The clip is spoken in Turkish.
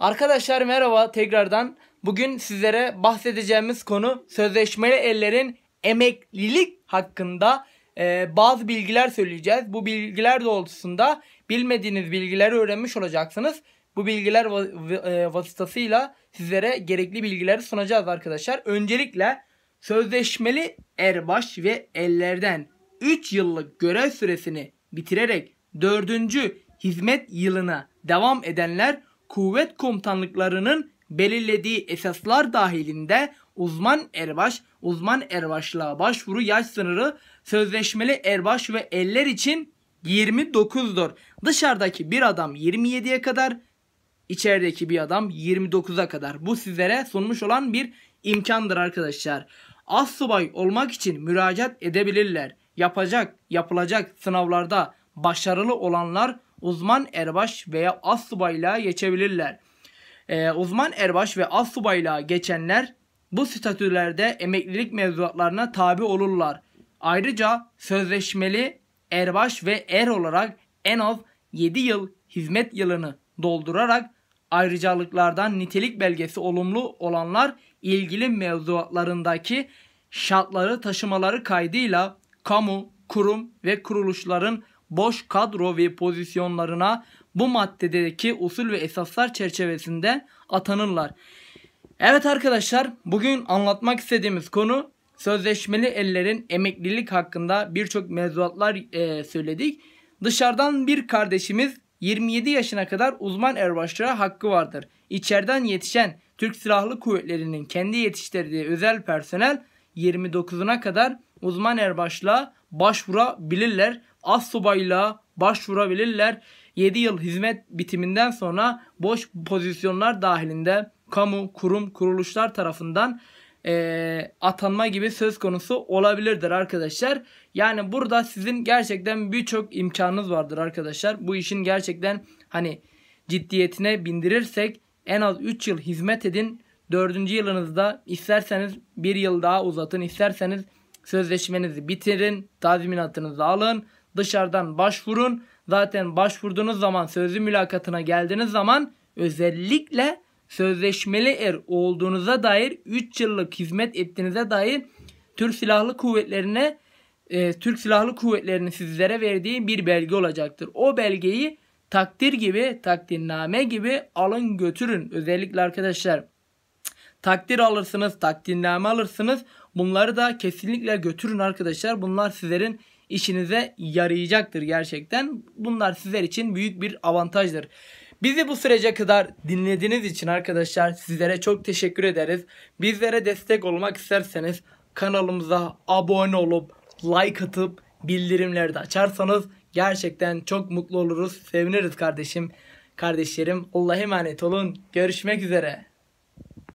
Arkadaşlar merhaba tekrardan. Bugün sizlere bahsedeceğimiz konu sözleşmeli ellerin emeklilik hakkında e, bazı bilgiler söyleyeceğiz. Bu bilgiler doğrultusunda bilmediğiniz bilgileri öğrenmiş olacaksınız. Bu bilgiler e, vasıtasıyla sizlere gerekli bilgileri sunacağız arkadaşlar. Öncelikle sözleşmeli erbaş ve ellerden 3 yıllık görev süresini bitirerek 4. hizmet yılına devam edenler kuvvet komutanlıklarının belirlediği esaslar dahilinde uzman erbaş, uzman erbaşlığa başvuru yaş sınırı sözleşmeli erbaş ve eller için 29'dur. Dışarıdaki bir adam 27'ye kadar, içerideki bir adam 29'a kadar. Bu sizlere sunmuş olan bir imkandır arkadaşlar. Az subay olmak için müracaat edebilirler. Yapacak, yapılacak sınavlarda başarılı olanlar uzman erbaş veya as Subayla geçebilirler. Ee, uzman erbaş ve as Subayla geçenler bu statülerde emeklilik mevzuatlarına tabi olurlar. Ayrıca sözleşmeli erbaş ve er olarak en az 7 yıl hizmet yılını doldurarak ayrıcalıklardan nitelik belgesi olumlu olanlar ilgili mevzuatlarındaki şartları taşımaları kaydıyla kamu, kurum ve kuruluşların boş kadro ve pozisyonlarına bu maddedeki usul ve esaslar çerçevesinde atanırlar. Evet arkadaşlar bugün anlatmak istediğimiz konu sözleşmeli ellerin emeklilik hakkında birçok mevzuatlar e, söyledik. Dışarıdan bir kardeşimiz 27 yaşına kadar uzman erbaşlara hakkı vardır. İçeriden yetişen Türk Silahlı Kuvvetleri'nin kendi yetiştirdiği özel personel 29'una kadar uzman erbaşla başvurabilirler. Az subayla başvurabilirler. 7 yıl hizmet bitiminden sonra boş pozisyonlar dahilinde kamu, kurum, kuruluşlar tarafından e, atanma gibi söz konusu olabilirdir arkadaşlar. Yani burada sizin gerçekten birçok imkanınız vardır arkadaşlar. Bu işin gerçekten hani ciddiyetine bindirirsek en az 3 yıl hizmet edin Dördüncü yılınızda isterseniz bir yıl daha uzatın, isterseniz sözleşmenizi bitirin, tazminatınızı alın, dışarıdan başvurun. Zaten başvurduğunuz zaman sözlü mülakatına geldiğiniz zaman özellikle sözleşmeli er olduğunuza dair 3 yıllık hizmet ettiğinize dair Türk Silahlı Kuvvetlerine e, Türk Silahlı Kuvvetleri'nin sizlere verdiği bir belge olacaktır. O belgeyi takdir gibi, takdirname gibi alın götürün. Özellikle arkadaşlar takdir alırsınız, takdirname alırsınız. Bunları da kesinlikle götürün arkadaşlar. Bunlar sizlerin işinize yarayacaktır gerçekten. Bunlar sizler için büyük bir avantajdır. Bizi bu sürece kadar dinlediğiniz için arkadaşlar sizlere çok teşekkür ederiz. Bizlere destek olmak isterseniz kanalımıza abone olup like atıp bildirimleri de açarsanız gerçekten çok mutlu oluruz. Seviniriz kardeşim. Kardeşlerim Allah'a emanet olun. Görüşmek üzere.